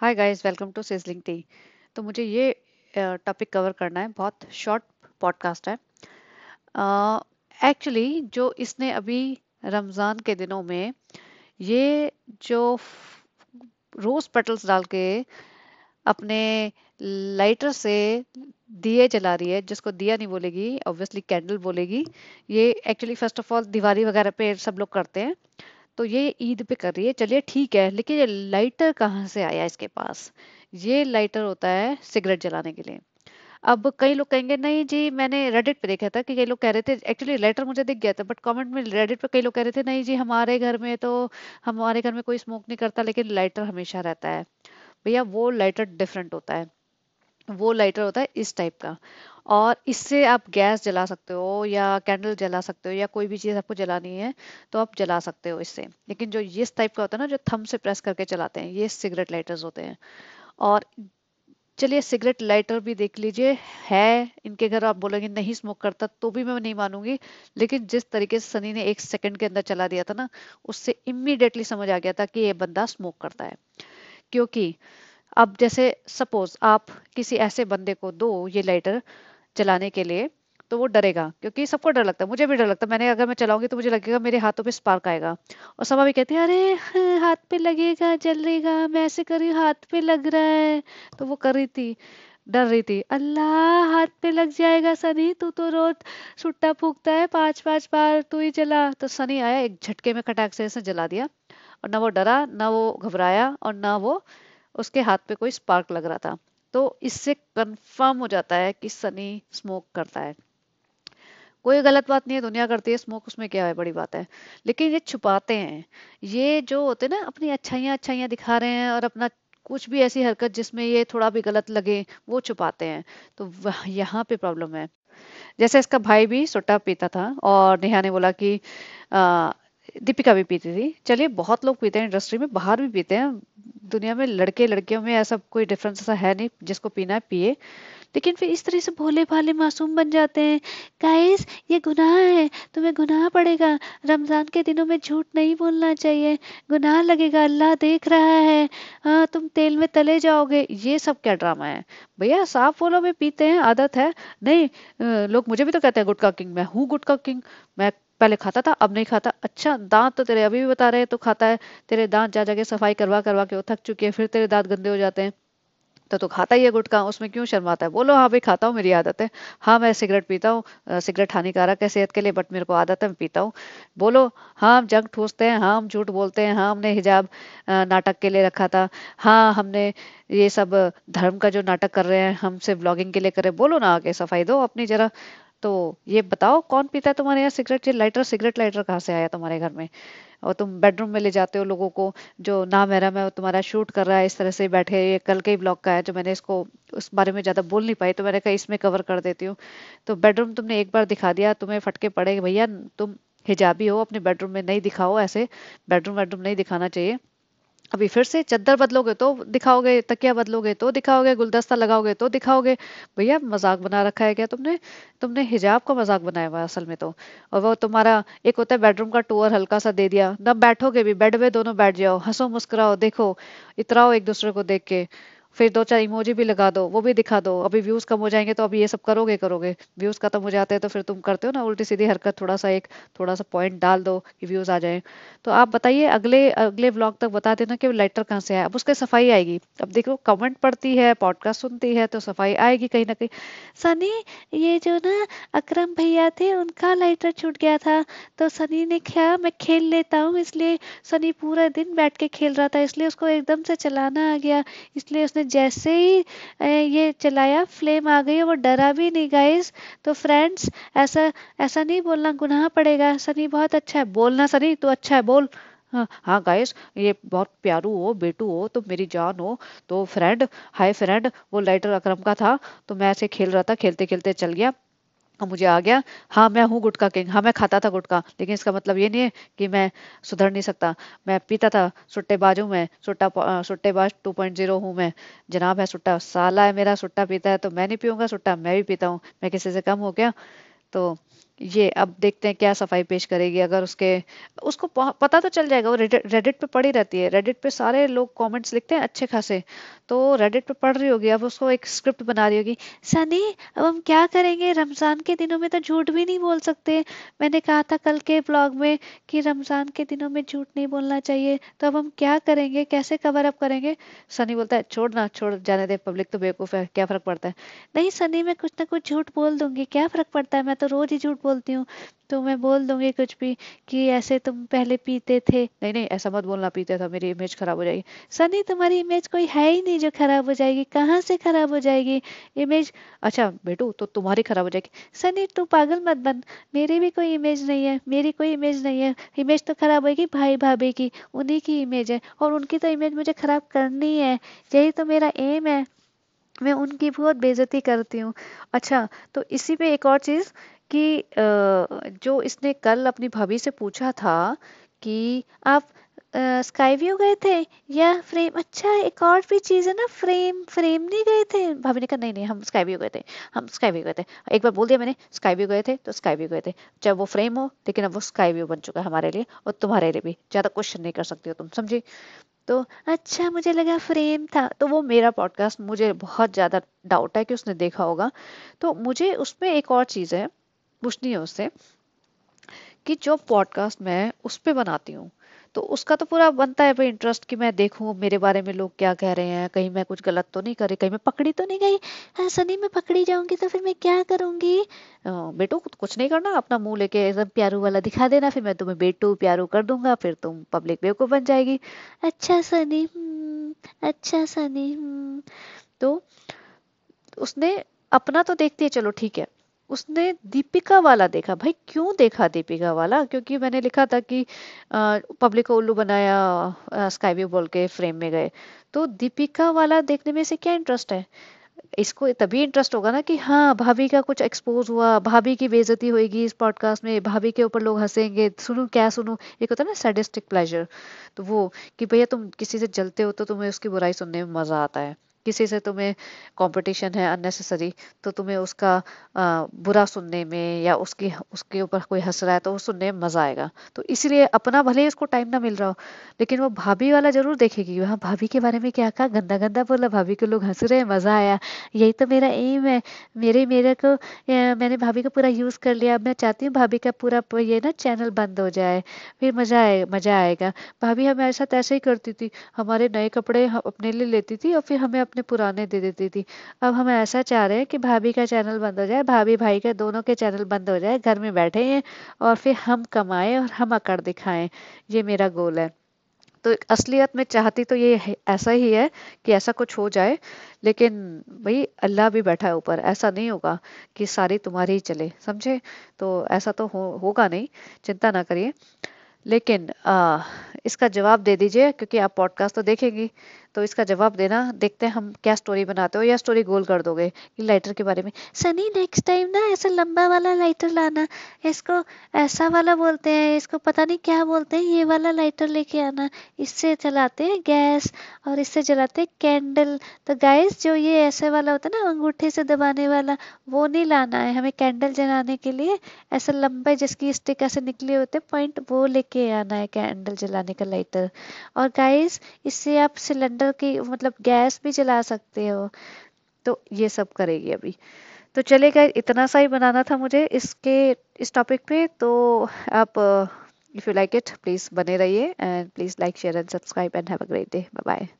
Hi guys welcome to sizzling tea तो मुझे ये टॉपिक कवर करना है बहुत शॉर्ट पॉडकास्ट है एक्चुअली uh, जो इसने अभी रमज़ान के दिनों में ये जो रोज़ पेटल्स डाल के अपने लाइटर से दिए जला रही है जिसको दिया नहीं बोलेगी ऑब्वियसली कैंडल बोलेगी ये actually first of all Diwali वगैरह पे सब लोग करते हैं तो ये ईद पे कर रही है चलिए ठीक है लेकिन ये लाइटर कहाँ से आया इसके पास ये लाइटर होता है सिगरेट जलाने के लिए अब कई लोग कहेंगे नहीं जी मैंने रेडिट पे देखा था कि कई लोग कह रहे थे एक्चुअली लेटर मुझे दिख गया था बट कमेंट में रेडिट पे कई लोग कह रहे थे नहीं जी हमारे घर में तो हमारे घर में कोई स्मोक नहीं करता लेकिन लाइटर हमेशा रहता है भैया वो लाइटर डिफरेंट होता है वो लाइटर होता है इस टाइप का और इससे आप गैस जला सकते हो या कैंडल जला सकते हो या कोई भी चीज़ आपको जलानी है तो आप जला सकते हो इससे लेकिन जो ये टाइप का होता है ना जो थम से प्रेस करके चलाते हैं ये सिगरेट लाइटर्स होते हैं और चलिए सिगरेट लाइटर भी देख लीजिए है इनके घर आप बोलेंगे नहीं स्मोक करता तो भी मैं नहीं मानूंगी लेकिन जिस तरीके से सनी ने एक सेकंड के अंदर चला दिया था ना उससे इमीडिएटली समझ आ गया था कि ये बंदा स्मोक करता है क्योंकि अब जैसे सपोज आप किसी ऐसे बंदे को दो ये लाइटर चलाने के लिए तो वो डरेगा क्योंकि सबको डर लगता है मुझे भी डर लगता है मैंने अगर मैं चलाऊंगी तो मुझे लगेगा मेरे हाथों पे स्पार्क आएगा और सब अभी कहते हैं अरे हाँ, हाथ पे लगेगा जलेगा मैं ऐसे करी हाथ पे लग रहा है तो वो कर रही थी डर रही थी अल्लाह हाथ पे लग जाएगा सनी तू तो रोज सुट्टा फूकता है पांच पांच बार तू ही जला तो सनी आया एक झटके में खटाक से इसने जला दिया और ना वो डरा ना वो घबराया और ना वो उसके हाथ पे कोई स्पार्क लग रहा था तो इससे कंफर्म हो जाता है कि सनी स्मोक करता है कोई गलत बात नहीं है दुनिया करती है स्मोक उसमें क्या है बड़ी बात है लेकिन ये छुपाते हैं ये जो होते हैं ना अपनी अच्छाइयाँ अच्छाइयाँ दिखा रहे हैं और अपना कुछ भी ऐसी हरकत जिसमें ये थोड़ा भी गलत लगे वो छुपाते हैं तो यहाँ पे प्रॉब्लम है जैसे इसका भाई भी सुट्टा पीता था और नेहा ने बोला कि दीपिका भी पीती थी चलिए बहुत लोग पीते हैं इंडस्ट्री में बाहर भी पीते हैं दुनिया में लड़के लड़कियों में ऐसा कोई डिफरेंस ऐसा है नहीं जिसको पीना है पिए लेकिन फिर इस तरह से भोले भाले मासूम बन जाते हैं गाइस ये गुनाह है तुम्हें गुनाह पड़ेगा रमज़ान के दिनों में झूठ नहीं बोलना चाहिए गुनाह लगेगा अल्लाह देख रहा है हाँ तुम तेल में तले जाओगे ये सब क्या ड्रामा है भैया साफ बोलो में पीते हैं आदत है नहीं लोग मुझे भी तो कहते हैं गुटका किंग मैं हूँ गुटका किंग मैं पहले खाता था अब नहीं खाता अच्छा दांत तो तेरे अभी भी बता रहे हैं तो खाता है तेरे दांत जा जाके सफाई करवा करवा के वो थक चुके हैं फिर तेरे दांत गंदे हो जाते हैं तो तू तो खाता ही है गुटखा उसमें क्यों शर्माता है बोलो हाँ भाई खाता हूँ मेरी आदत है हाँ मैं सिगरेट पीता हूँ सिगरेट हानिकारक है सेहत के लिए बट मेरे को आदत है मैं पीता हूँ बोलो हाँ हम जंग ठूसते हैं हाँ हम झूठ बोलते हैं हाँ हमने हिजाब नाटक के लिए रखा था हाँ हमने ये सब धर्म का जो नाटक कर रहे हैं हमसे ब्लॉगिंग के लिए करे बोलो ना आके सफाई दो अपनी जरा तो ये बताओ कौन पीता है तुम्हारे यहाँ सिगरेट ये लाइटर सिगरेट लाइटर कहाँ से आया तुम्हारे घर में और तुम बेडरूम में ले जाते हो लोगों को जो ना मेरा मैं तुम्हारा शूट कर रहा है इस तरह से बैठे ये कल के ही ब्लॉग का है जो मैंने इसको उस बारे में ज़्यादा बोल नहीं पाई तो मैंने कहा इसमें कवर कर देती हूँ तो बेडरूम तुमने एक बार दिखा दिया तुम्हें फटके पड़े भैया तुम हिजाबी हो अपने बेडरूम में नहीं दिखाओ ऐसे बेडरूम वेडरूम नहीं दिखाना चाहिए अभी फिर से चद्दर बदलोगे तो दिखाओगे तकिया बदलोगे तो दिखाओगे गुलदस्ता लगाओगे तो दिखाओगे भैया मजाक बना रखा है क्या तुमने तुमने हिजाब का मजाक बनाया हुआ असल में तो और वो तुम्हारा एक होता है बेडरूम का टूर हल्का सा दे दिया ना बैठोगे भी बेड में दोनों बैठ जाओ हंसो मुस्कुराओ देखो इतराओ एक दूसरे को देख के फिर दो चार इमोजी भी लगा दो वो भी दिखा दो अभी व्यूज कम हो जाएंगे तो अभी ये सब करोगे करोगे व्यूज खत्म हो जाते हैं तो फिर तुम करते हो ना उल्टी सीधी हरकत थोड़ा सा एक थोड़ा सा पॉइंट डाल दो कि व्यूज आ जाए तो आप बताइए अगले अगले ब्लॉग तक बता देना कि लेटर कहाँ से आया अब उसके सफाई आएगी अब देखो कमेंट पड़ती है पॉडकास्ट सुनती है तो सफाई आएगी कहीं ना कहीं सनी ये जो ना अक्रम भैया थे उनका लाइटर छूट गया था तो सनी ने क्या मैं खेल लेता हूँ इसलिए सनी पूरा दिन बैठ के खेल रहा था इसलिए उसको एकदम से चलाना आ गया इसलिए उसने जैसे ही ये चलाया फ्लेम आ गई वो डरा भी नहीं गाइस तो फ्रेंड्स ऐसा ऐसा नहीं बोलना गुनाह पड़ेगा सनी बहुत अच्छा है बोलना सनी तो अच्छा है बोल हाँ, गाइस हाँ, ये बहुत प्यारू हो बेटू हो तो मेरी जान हो तो फ्रेंड हाय फ्रेंड वो लाइटर अकरम का था तो मैं ऐसे खेल रहा था खेलते खेलते चल गया मुझे आ गया हाँ मैं हूँ गुटका किंग हाँ मैं खाता था गुटका लेकिन इसका मतलब ये नहीं है कि मैं सुधर नहीं सकता मैं पीता था सुट्टेबाज हूँ मैं सुट्टा सुट्टेबाज टू पॉइंट जीरो हूँ मैं जनाब है सुट्टा साला है मेरा सुट्टा पीता है तो मैं नहीं पीऊँगा सुट्टा मैं भी पीता हूँ मैं किसी से कम हो गया तो ये अब देखते हैं क्या सफाई पेश करेगी अगर उसके उसको पता तो चल जाएगा वो रेडिट पे पड़ी रहती है रेडिट पे सारे लोग कमेंट्स लिखते हैं अच्छे खासे तो रेडिट पे पढ़ रही होगी अब उसको एक स्क्रिप्ट बना रही होगी सनी अब हम क्या करेंगे रमज़ान के दिनों में तो झूठ भी नहीं बोल सकते मैंने कहा था कल के ब्लॉग में कि रमज़ान के दिनों में झूठ नहीं बोलना चाहिए तो अब हम क्या करेंगे कैसे कवर अप करेंगे सनी बोलता है छोड़ ना छोड़ जाने दे पब्लिक तो बेवकूफ़ है क्या फ़र्क पड़ता है नहीं सनी मैं कुछ ना कुछ झूठ बोल दूंगी क्या फ़र्क पड़ता है मैं तो रोज़ ही झूठ बोलती हूँ तो मैं बोल दूंगी कुछ भी कि ऐसे तुम पहले पीते थे नहीं नहीं ऐसा मत बोलना पीते था मेरी इमेज खराब हो जाएगी सनी तुम्हारी इमेज कोई है ही नहीं जो खराब हो जाएगी कहाँ से खराब हो जाएगी इमेज अच्छा बेटू तो तुम्हारी खराब हो जाएगी सनी तू पागल मत बन मेरी भी कोई इमेज नहीं है मेरी कोई इमेज नहीं है इमेज तो खराब होगी भाई भाभी की उन्हीं की इमेज है और उनकी तो इमेज मुझे खराब करनी है यही तो मेरा एम है मैं उनकी बहुत बेजती करती हूँ अच्छा तो इसी पे एक और चीज़ कि जो इसने कल अपनी भाभी से पूछा था कि आप स्काई व्यू गए थे या फ्रेम अच्छा एक और भी चीज़ है ना फ्रेम फ्रेम नहीं गए थे भाभी ने कहा नहीं नहीं हम व्यू गए थे हम व्यू गए थे एक बार बोल दिया मैंने स्काई व्यू गए थे तो स्काई व्यू गए थे चाहे वो फ्रेम हो लेकिन अब वो स्काई व्यू बन चुका है हमारे लिए और तुम्हारे लिए भी ज़्यादा क्वेश्चन नहीं कर सकती हो तुम समझी तो अच्छा मुझे लगा फ्रेम था तो वो मेरा पॉडकास्ट मुझे बहुत ज़्यादा डाउट है कि उसने देखा होगा तो मुझे उसमें एक और चीज़ है पूछनी है उससे कि जो पॉडकास्ट मैं उस पर बनाती हूँ तो उसका तो पूरा बनता है भाई इंटरेस्ट कि मैं देखूं मेरे बारे में लोग क्या कह रहे हैं कहीं मैं कुछ गलत तो नहीं करी कहीं मैं पकड़ी तो नहीं गई ऐसा हाँ, नहीं मैं पकड़ी जाऊंगी तो फिर मैं क्या करूंगी बेटो कुछ नहीं करना अपना मुंह लेके एकदम प्यारू वाला दिखा देना फिर मैं तुम्हें बेटू प्यारू कर दूंगा फिर तुम पब्लिक बेवकूफ बन जाएगी अच्छा सनी हम्म, अच्छा सनी हम्म। तो उसने अपना तो देखती है चलो ठीक है उसने दीपिका वाला देखा भाई क्यों देखा दीपिका वाला क्योंकि मैंने लिखा था कि पब्लिक को उल्लू बनाया व्यू बोल के फ्रेम में गए तो दीपिका वाला देखने में से क्या इंटरेस्ट है इसको तभी इंटरेस्ट होगा ना कि हाँ भाभी का कुछ एक्सपोज हुआ भाभी की बेजती होगी इस पॉडकास्ट में भाभी के ऊपर लोग हंसेंगे सुनू क्या सुनू एक होता है ना सैडिस्टिक प्लेजर तो वो कि भैया तुम किसी से जलते हो तो तुम्हें उसकी बुराई सुनने में मजा आता है किसी से तुम्हें कंपटीशन है अननेसेसरी तो तुम्हें उसका आ, बुरा सुनने में या उसकी उसके ऊपर कोई हंस रहा है तो वो सुनने में मज़ा आएगा तो इसीलिए अपना भले ही उसको टाइम ना मिल रहा हो लेकिन वो भाभी वाला जरूर देखेगी वहाँ भाभी के बारे में क्या कहा गंदा गंदा बोला भाभी के लोग हंस रहे हैं मज़ा आया यही तो मेरा एम है मेरे मेरे को मैंने भाभी का पूरा यूज़ कर लिया अब मैं चाहती हूँ भाभी का पूरा ये ना चैनल बंद हो जाए फिर मज़ा आए मज़ा आएगा भाभी हमें ऐसा तैसे ही करती थी हमारे नए कपड़े अपने लिए लेती थी और फिर हमें अपने पुराने दे देती थी अब हम ऐसा चाह रहे हैं कि भाभी का चैनल बंद हो जाए भाभी भाई का दोनों के चैनल बंद हो जाए घर में बैठे हैं और फिर हम कमाएं और हम अकड़ दिखाएं ये मेरा गोल है तो असलियत में चाहती तो ये ऐसा ही है कि ऐसा कुछ हो जाए लेकिन भाई अल्लाह भी बैठा है ऊपर ऐसा नहीं होगा कि सारी तुम्हारी ही चले समझे तो ऐसा तो हो होगा नहीं चिंता ना करिए लेकिन आ, इसका जवाब दे दीजिए क्योंकि आप पॉडकास्ट तो देखेंगी तो इसका जवाब देना देखते हैं हम क्या स्टोरी बनाते हो या स्टोरी गोल कर दोगे कि लाइटर के बारे में सनी नेक्स्ट टाइम ना ऐसा लंबा वाला लाइटर लाना इसको ऐसा वाला बोलते हैं इसको पता नहीं क्या बोलते हैं ये वाला लाइटर लेके आना इससे चलाते हैं गैस और इससे जलाते हैं कैंडल तो गैस जो ये ऐसे वाला होता है ना अंगूठे से दबाने वाला वो नहीं लाना है हमें कैंडल जलाने के लिए ऐसा लंबा जिसकी स्टिक ऐसे निकले होते पॉइंट वो लेके आना है कैंडल जलाने का लाइटर और गैस इससे आप सिलेंडर वाटर की मतलब गैस भी जला सकते हो तो ये सब करेगी अभी तो चलेगा इतना सा ही बनाना था मुझे इसके इस टॉपिक पे तो आप if you like it please बने रहिए and please like share and subscribe and have a great day bye bye